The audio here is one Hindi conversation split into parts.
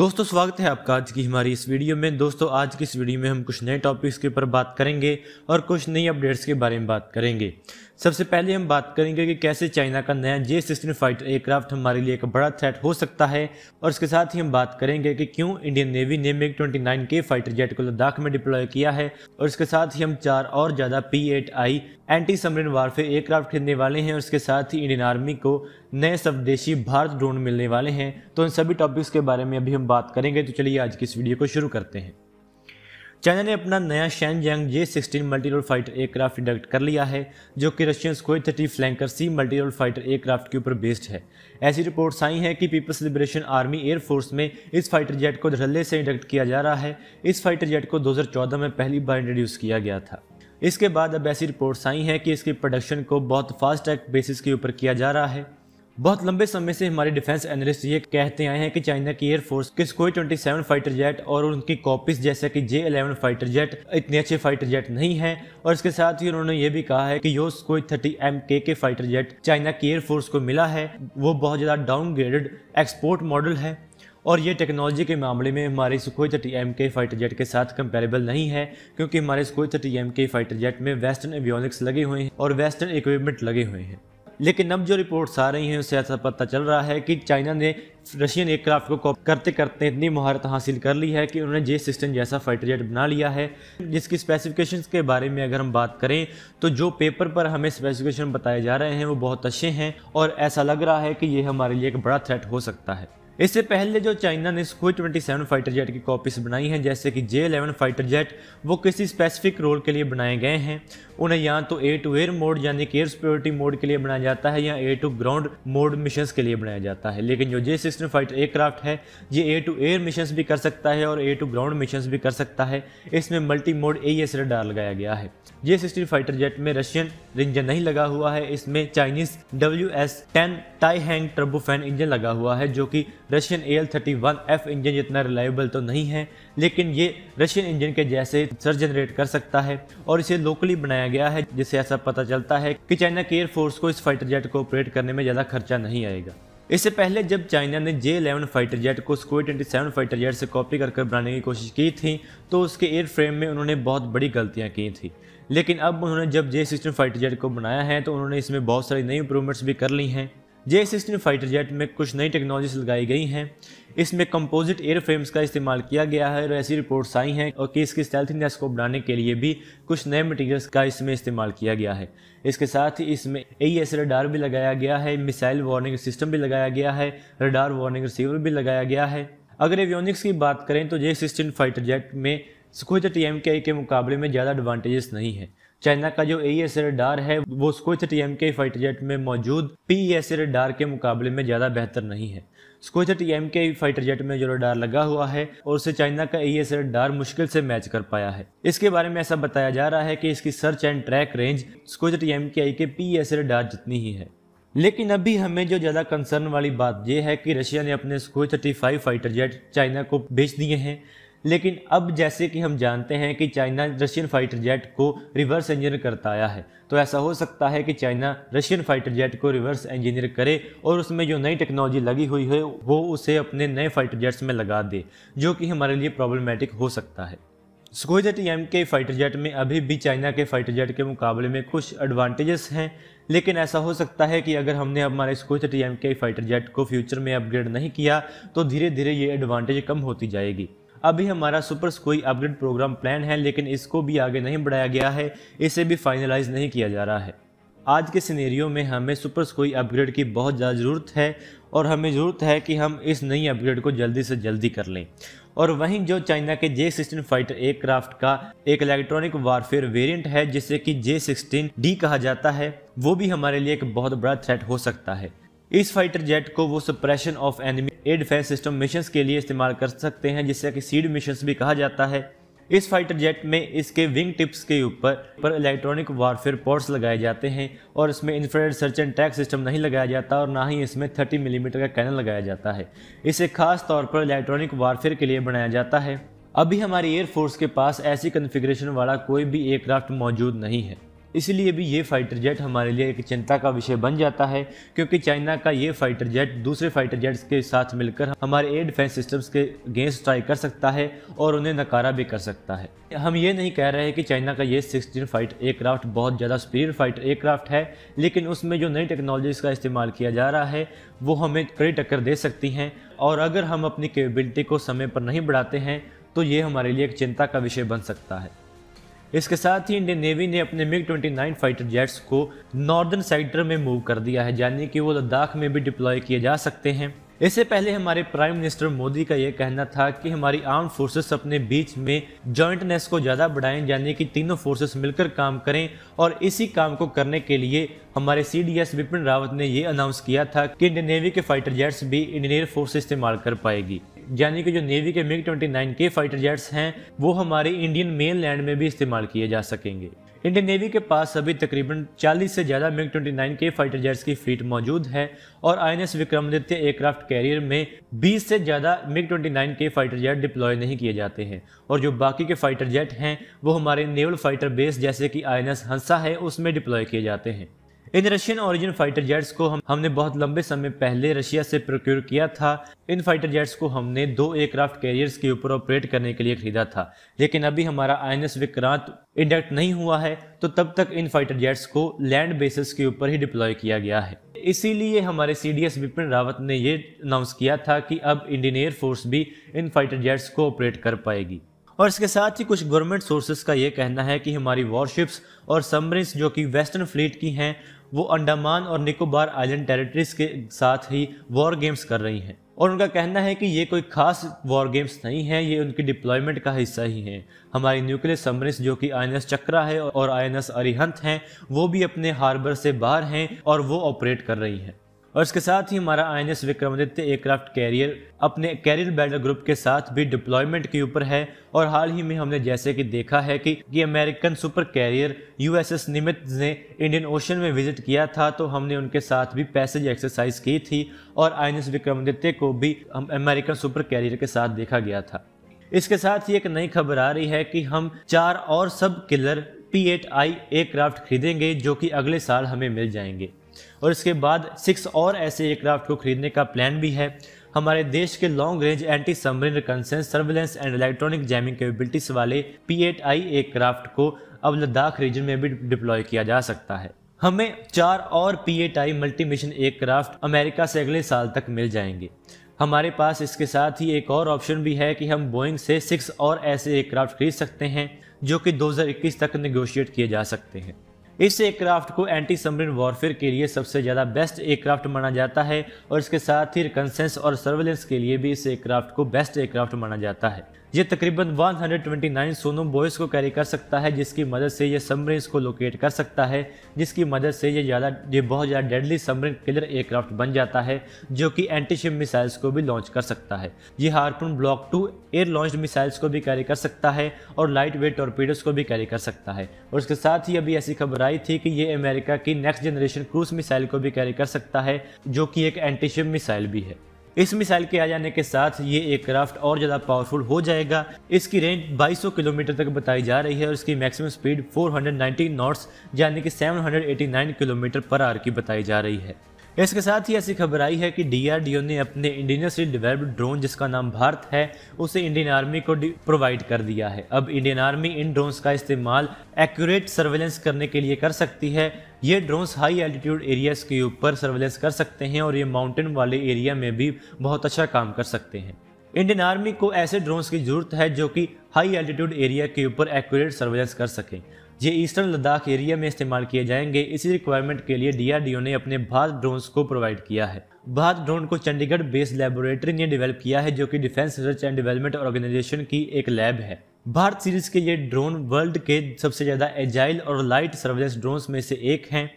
दोस्तों स्वागत है आपका आज की हमारी इस वीडियो में दोस्तों आज की इस वीडियो में हम कुछ नए टॉपिक्स के ऊपर बात करेंगे और कुछ नई अपडेट्स के बारे में बात करेंगे सबसे पहले हम बात करेंगे कि कैसे चाइना का नया जे सिक्सटीन फाइटर एयरक्राफ्ट हमारे लिए एक बड़ा थ्रेट हो सकता है और इसके साथ ही हम बात करेंगे कि क्यों इंडियन नेवी ने मिग ट्वेंटी नाइन के फाइटर जेट को लद्दाख में डिप्लॉय किया है और इसके साथ ही हम चार और ज़्यादा P eight I anti submarine warfare aircraft खरीदने वाले हैं और इसके साथ ही इंडियन आर्मी को नए स्वदेशी भारत ड्रोन मिलने वाले हैं तो इन सभी टॉपिक्स के बारे में अभी हम बात करेंगे तो चलिए आज की इस वीडियो को शुरू करते हैं चाइना ने अपना नया Shenyang J sixteen multirole fighter aircraft induct कर लिया है जो कि Russian Sukhoi thirty flanker C multirole fighter aircraft के ऊपर बेस्ड है ऐसी रिपोर्ट्स आई हैं कि पीपल्स लिबरेशन आर्मी एयरफोर्स में इस फाइटर जेट को धड़ल्ले से इंडक्ट किया जा रहा है इस फाइटर जेट को दो में पहली बार इंट्रोड्यूस किया गया था इसके बाद अब ऐसी रिपोर्ट्स आई हैं कि इसकी प्रोडक्शन को बहुत फास्ट ट्रैक बेसिस के ऊपर किया जा रहा है बहुत लंबे समय से हमारे डिफेंस एनालिस्ट ये कहते आए हैं कि चाइना की एयरफोर्स के स्कोई सेवन फाइटर जेट और उनकी कॉपीज जैसे कि जे एलेवन फाइटर जेट इतने अच्छे फाइटर जेट नहीं हैं और इसके साथ ही उन्होंने ये भी कहा है कि यो Sukhoi thirty M K K fighter jet China की एयरफोर्स को मिला है वो बहुत ज़्यादा डाउनग्रेडेड एक्सपोर्ट मॉडल है और ये टेक्नोलॉजी के मामले में हमारे Sukhoi thirty M K fighter jet के साथ कंपेरेबल नहीं है क्योंकि हमारे Sukhoi thirty M K fighter jet में वेस्टर्न एवियोनिक्स लगे हुए हैं और वेस्टर्न इक्विपमेंट लगे हुए हैं लेकिन अब जो रिपोर्ट्स आ रही हैं उससे ऐसा पता चल रहा है कि चाइना ने रशियन एयरक्राफ्ट को करते करते इतनी महारत हासिल कर ली है कि उन्होंने जे सिस्टम जैसा फाइटर जेट बना लिया है जिसकी स्पेसिफिकेशंस के बारे में अगर हम बात करें तो जो पेपर पर हमें स्पेसिफिकेशन बताए जा रहे हैं वो बहुत अच्छे हैं और ऐसा लग रहा है कि ये हमारे लिए एक बड़ा थ्रेट हो सकता है इससे पहले जो चाइना ने स्कूल सेवन फाइटर जेट की कॉपीज बनाई हैं जैसे कि जे एलेवन फाइटर जेट वो किसी स्पेसिफिक रोल के लिए बनाए गए हैं उन्हें या तो ए टू एयर मोड यानी कि एयर सिक्योरिटी मोड के लिए बनाया जाता है या air to ground mode mission के लिए बनाया जाता है लेकिन जो जे सिक्सटीन फाइटर एयरक्राफ्ट है ये ए टू एयर मिशन भी कर सकता है और ए टू ग्राउंड मिशन भी कर सकता है इसमें multi mode A S radar लगाया गया है जे सिक्सटीन फाइटर जेट में रशियन इंजन नहीं लगा हुआ है इसमें Chinese W S ten Taihang fan engine लगा हुआ है जो कि Russian A L thirty one F engine जितना रिलायबल तो नहीं है लेकिन ये रशियन इंजन के जैसे सर जनरेट कर सकता है और इसे लोकली बनाया गया है जिससे ऐसा पता चलता है कि चाइना के एयरफोर्स को इस फाइटर जेट को ऑपरेट करने में ज़्यादा खर्चा नहीं आएगा इससे पहले जब चाइना ने जे इलेवन फाइटर जेट को Sukhoi twenty seven fighter jet से कॉपी करके बनाने की कोशिश की थी तो उसके एयर फ्रेम में उन्होंने बहुत बड़ी गलतियाँ की थी लेकिन अब उन्होंने जब जे सिक्सटीन फाइटर जेट को बनाया है तो उन्होंने इसमें बहुत सारी नई इंप्रूवमेंट्स भी कर ली हैं जे सिक्सटीन फाइटर जेट में कुछ नई टेक्नोलॉजीज लगाई गई हैं इसमें कंपोजिट एयर फ्रेम्स का इस्तेमाल किया गया है और ऐसी रिपोर्ट्स आई हैं और कि इसकी स्टेल्थिनेस को बढ़ाने के लिए भी कुछ नए मटेरियल्स का इसमें इस्तेमाल किया गया है इसके साथ ही इसमें ए एस रडार भी लगाया गया है मिसाइल वार्निंग सिस्टम भी लगाया गया है रडार वार्निंग रिसीवर भी लगाया गया है अगर एवियोनिक्स की बात करें तो जे सिक्सटीन फाइटर जेट में सुखोई टी एम के मुकाबले में ज़्यादा एडवांटेजेस नहीं है चाइना का जो ए एस रडार है वो Sukhoi M K fighter jet में मौजूद पी एस e रडार के मुकाबले में ज़्यादा बेहतर नहीं है Sukhoi M K fighter jet में जो रडार लगा हुआ है और उसे चाइना का ए एस e रडार मुश्किल से मैच कर पाया है इसके बारे में ऐसा बताया जा रहा है कि इसकी search and track range Sukhoi M K I के e पी एस रडार जितनी ही है लेकिन अभी हमें जो ज़्यादा कंसर्न वाली बात यह है कि रशिया ने अपने Sukhoi thirty five fighter jet China को बेच दिए हैं लेकिन अब जैसे कि हम जानते हैं कि चाइना रशियन फाइटर जेट को रिवर्स इंजीनियर करताया है तो ऐसा हो सकता है कि चाइना रशियन फाइटर जेट को रिवर्स इंजीनियर करे और उसमें जो नई टेक्नोलॉजी लगी हुई है वो उसे अपने नए फाइटर जेट्स में लगा दे जो कि हमारे लिए प्रॉब्लमेटिक हो सकता है jet M K fighter jet में अभी भी चाइना के फाइटर जेट के मुकाबले में कुछ एडवांटेजेस हैं लेकिन ऐसा हो सकता है कि अगर हमने हमारे jet M K fighter jet को फ्यूचर में अपग्रेड नहीं किया तो धीरे धीरे ये एडवांटेज कम होती जाएगी अभी हमारा super Sukhoi upgrade program plan है लेकिन इसको भी आगे नहीं बढ़ाया गया है इसे भी फाइनलाइज नहीं किया जा रहा है आज के सिनेरियो में हमें सुपर स्कोई अपग्रेड की बहुत ज़्यादा ज़रूरत है और हमें ज़रूरत है कि हम इस नई अपग्रेड को जल्दी से जल्दी कर लें और वहीं जो चाइना के जे सिक्सटीन फाइटर एयरक्राफ्ट का एक इलेक्ट्रॉनिक वारफेयर वेरिएंट है जिसे कि जे सिक्सटीन डी कहा जाता है वो भी हमारे लिए एक बहुत बड़ा थ्रेट हो सकता है इस फाइटर जेट को वो suppression of enemy air defence system mission के लिए इस्तेमाल कर सकते हैं जिससे कि सीड मिशन भी कहा जाता है इस फाइटर जेट में इसके विंग टिप्स के ऊपर पर इलेक्ट्रॉनिक वारफेयर पोर्ट्स लगाए जाते हैं और इसमें infrared search and track system नहीं लगाया जाता और ना ही इसमें 30 मिलीमीटर mm का कैनल लगाया जाता है इसे खास तौर पर इलेक्ट्रॉनिक वारफेयर के लिए बनाया जाता है अभी हमारी एयरफोर्स के पास ऐसी कन्फिग्रेशन वाला कोई भी एयरक्राफ्ट मौजूद नहीं है इसलिए भी ये फाइटर जेट हमारे लिए एक चिंता का विषय बन जाता है क्योंकि चाइना का ये फाइटर जेट दूसरे फाइटर जेट्स के साथ मिलकर हमारे एयर डिफेंस सिस्टम्स के अगेंस्ट ट्राई कर सकता है और उन्हें नकारा भी कर सकता है हम ये नहीं कह रहे हैं कि चाइना का ये सिक्सटीन फाइट एयरक्राफ्ट बहुत ज़्यादा स्पीड फाइटर एयरक्राफ्ट है लेकिन उसमें जो नई टेक्नोलॉजीज़ का इस्तेमाल किया जा रहा है वो हमें कड़ी टक्कर दे सकती हैं और अगर हम अपनी कैपेबिलिटी को समय पर नहीं बढ़ाते हैं तो ये हमारे लिए एक चिंता का विषय बन सकता है इसके साथ ही इंडियन नेवी ने अपने मिग 29 फाइटर जेट्स को नॉर्दर्न सेक्टर में मूव कर दिया है यानी कि वो लद्दाख में भी डिप्लॉय किए जा सकते हैं इससे पहले हमारे प्राइम मिनिस्टर मोदी का यह कहना था कि हमारी आर्म फोर्सेस अपने बीच में जॉइंटनेस को ज़्यादा बढ़ाएं यानी कि तीनों फोर्सेस मिलकर काम करें और इसी काम को करने के लिए हमारे C D S Vipin Rawat ने ये अनाउंस किया था कि इंडियन नेवी के फाइटर जेट्स भी इंडियन एयर फोर्स इस्तेमाल कर पाएगी यानी कि जो नेवी के मिग 29 के फाइटर जेट्स हैं वो हमारे इंडियन मेन लैंड में भी इस्तेमाल किए जा सकेंगे इंडियन नेवी के पास अभी तकरीबन 40 से ज़्यादा मिग 29 के फाइटर जेट्स की फ्लीट मौजूद है और एस विक्रमादित्य एयरक्राफ्ट कैरियर में 20 से ज़्यादा मिग 29 के फाइटर जेट डिप्लॉय नहीं किए जाते हैं और जो बाकी के फाइटर जेट हैं वो हमारे नेवल फाइटर बेस जैसे कि एस हंसा है उसमें डिप्लॉय किए जाते हैं इन रशियन ओरिजिन फाइटर जेट्स को हम हमने बहुत लंबे समय पहले रशिया से प्रोक्योर किया था इन फाइटर जेट्स को हमने दो एयरक्राफ्ट कैरियर्स के ऊपर ऑपरेट करने के लिए खरीदा था लेकिन अभी हमारा आई विक्रांत इंडक्ट नहीं हुआ है तो तब तक इन फाइटर जेट्स को लैंड बेसिस के ऊपर ही डिप्लॉय किया गया है इसीलिए हमारे C D S Bipin Rawat ने ये अनाउंस किया था कि अब इंडियन एयरफोर्स भी इन फाइटर जेट्स को ऑपरेट कर पाएगी और इसके साथ ही कुछ गवर्नमेंट सोर्सेज का ये कहना है कि हमारी वॉरशिप्स और सबमरीन्स जो कि वेस्टर्न फ्लीट की हैं वो अंडमान और निकोबार आइलैंड टेरिटरीज के साथ ही वॉर गेम्स कर रही हैं और उनका कहना है कि ये कोई खास वॉर गेम्स नहीं है ये उनकी डिप्लॉयमेंट का हिस्सा ही है हमारी न्यूक्लियर सबमरीन जो कि आई चक्रा है और आई एन अरिहंत हैं वो भी अपने हार्बर से बाहर हैं और वो ऑपरेट कर रही हैं और इसके साथ ही हमारा I N S Vikramaditya aircraft carrier अपने कैरियर बैटल ग्रुप के साथ भी डिप्लॉयमेंट के ऊपर है और हाल ही में हमने जैसे कि देखा है कि ये American super carrier U S Nimitz ने इंडियन ओशन में विजिट किया था तो हमने उनके साथ भी पैसेज एक्सरसाइज की थी और आई एन एस विक्रमादित्य को भी हम अमेरिकन सुपर कैरियर के साथ देखा गया था इसके साथ ही एक नई खबर आ रही है कि हम चार और sub killer P eight I aircraft खरीदेंगे जो कि अगले साल हमें मिल जाएंगे और इसके बाद सिक्स और ऐसे एयरक्राफ्ट को खरीदने का प्लान भी है हमारे देश के long range anti submarine reconnaissance surveillance and electronic jamming capabilities वाले पी एट आई एयरक्राफ्ट को अब लद्दाख रीजन में भी डिप्लॉय किया जा सकता है हमें चार और P eight I multi mission aircraft America से अगले साल तक मिल जाएंगे हमारे पास इसके साथ ही एक और ऑप्शन भी है कि हम बोइंग से सिक्स और ऐसे एयरक्राफ्ट खरीद सकते हैं जो कि 2021 तक निगोशिएट किए जा सकते हैं इस एयरक्राफ्ट को एंटी सबमरीन वॉरफेयर के लिए सबसे ज़्यादा बेस्ट एयरक्राफ्ट माना जाता है और इसके साथ ही रिकनसेंस और सर्वेलेंस के लिए भी इस एयरक्राफ्ट को बेस्ट एयरक्राफ्ट माना जाता है ये तकरीबन 129 सोनो बॉयज़ को कैरी कर सकता है जिसकी मदद से ये सबमरीन को लोकेट कर सकता है जिसकी मदद से ये ज़्यादा ये बहुत ज़्यादा डेडली सबमरीन किलर एयरक्राफ्ट बन जाता है जो कि एंटी शिप मिसाइल्स को भी लॉन्च कर सकता है ये Harpoon block two air launch missiles को भी कैरी कर सकता है और लाइट वेट टॉर्पीडोज को भी कैरी कर सकता है और उसके साथ ही अभी ऐसी खबर आई थी कि ये अमेरिका की नेक्स्ट जनरेशन क्रूज मिसाइल को भी कैरी कर सकता है जो कि एक एंटीशिप मिसाइल भी है इस मिसाइल के आ जाने के साथ ये एयरक्राफ्ट और ज़्यादा पावरफुल हो जाएगा इसकी रेंज 2200 किलोमीटर तक बताई जा रही है और इसकी मैक्सिमम स्पीड 490 नॉट्स यानी कि 789 किलोमीटर पर आर की बताई जा रही है इसके साथ ही ऐसी खबर आई है कि डीआरडीओ ने अपने इंडियनसली डेवलप्ड ड्रोन जिसका नाम भारत है उसे इंडियन आर्मी को प्रोवाइड कर दिया है अब इंडियन आर्मी इन ड्रोन्स का इस्तेमाल एक्यूरेट सर्वेलेंस करने के लिए कर सकती है ये ड्रोन्स हाई एल्टीट्यूड एरियाज़ के ऊपर सर्वेलेंस कर सकते हैं और ये माउंटेन वाले एरिया में भी बहुत अच्छा काम कर सकते हैं इंडियन आर्मी को ऐसे ड्रोन्स की ज़रूरत है जो कि हाई एल्टीट्यूड एरिया के ऊपर एक्यूरेट सर्वेलेंस कर सकें ये ईस्टर्न लद्दाख एरिया में इस्तेमाल किए जाएंगे इसी रिक्वायरमेंट के लिए डीआरडीओ ने अपने भारत ड्रोन्स को प्रोवाइड किया है भारत ड्रोन को चंडीगढ़ बेस्ड लेबोरेटरी ने डेवलप किया है जो कि defence research and development organisation की एक लैब है भारत सीरीज के ये ड्रोन वर्ल्ड के सबसे ज़्यादा एजाइल और लाइट सर्वेलेंस ड्रोन्स में से एक हैं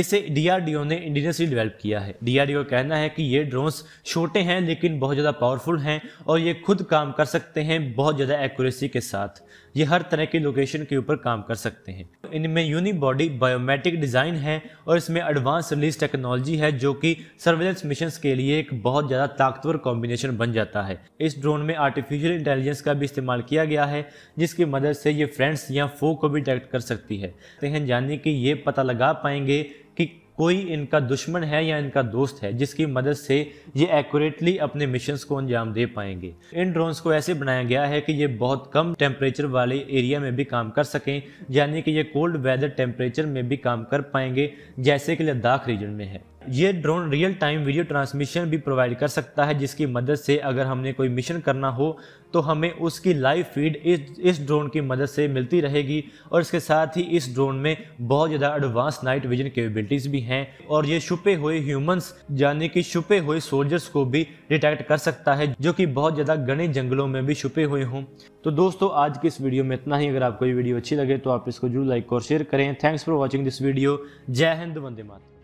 इसे डीआरडीओ ने इंडिजिनसली डेवलप किया है डीआरडीओ कहना है कि ये ड्रोन्स छोटे हैं लेकिन बहुत ज़्यादा पावरफुल हैं और ये खुद काम कर सकते हैं बहुत ज़्यादा एक्यूरेसी के साथ ये हर तरह की लोकेशन के ऊपर काम कर सकते हैं इनमें यूनिबॉडी बायोमेट्रिक डिज़ाइन है और इसमें एडवांस रिलीज टेक्नोलॉजी है जो कि सर्वेलेंस मिशन के लिए एक बहुत ज़्यादा ताकतवर कॉम्बिनेशन बन जाता है इस ड्रोन में आर्टिफिशियल इंटेलिजेंस का भी इस्तेमाल किया गया है जिसकी मदद से ये फ्रेंड्स या फो को भी डिटेक्ट कर सकती है तो जानने की ये पता लगा पाएंगे कोई इनका दुश्मन है या इनका दोस्त है जिसकी मदद से ये एक्यूरेटली अपने मिशन को अंजाम दे पाएंगे इन ड्रोन्स को ऐसे बनाया गया है कि ये बहुत कम टेम्परेचर वाले एरिया में भी काम कर सकें यानी कि ये कोल्ड वेदर टेम्परेचर में भी काम कर पाएंगे जैसे कि लद्दाख रीजन में है ये drone real time video transmission भी प्रोवाइड कर सकता है जिसकी मदद से अगर हमने कोई मिशन करना हो तो हमें उसकी लाइव फीड इस इस ड्रोन की मदद से मिलती रहेगी और इसके साथ ही इस ड्रोन में बहुत ज़्यादा एडवांस नाइट विजन कैपेबिलिटीज़ भी हैं और ये छुपे हुए ह्यूमंस यानी कि छुपे हुए सोल्जर्स को भी डिटेक्ट कर सकता है जो कि बहुत ज़्यादा घने जंगलों में भी छुपे हुए हों तो दोस्तों आज की इस वीडियो में इतना ही अगर आपको ये वीडियो अच्छी लगे तो आप इसको जरूर लाइक और शेयर करें thanks for watching this video जय हिंद वंदे मातरम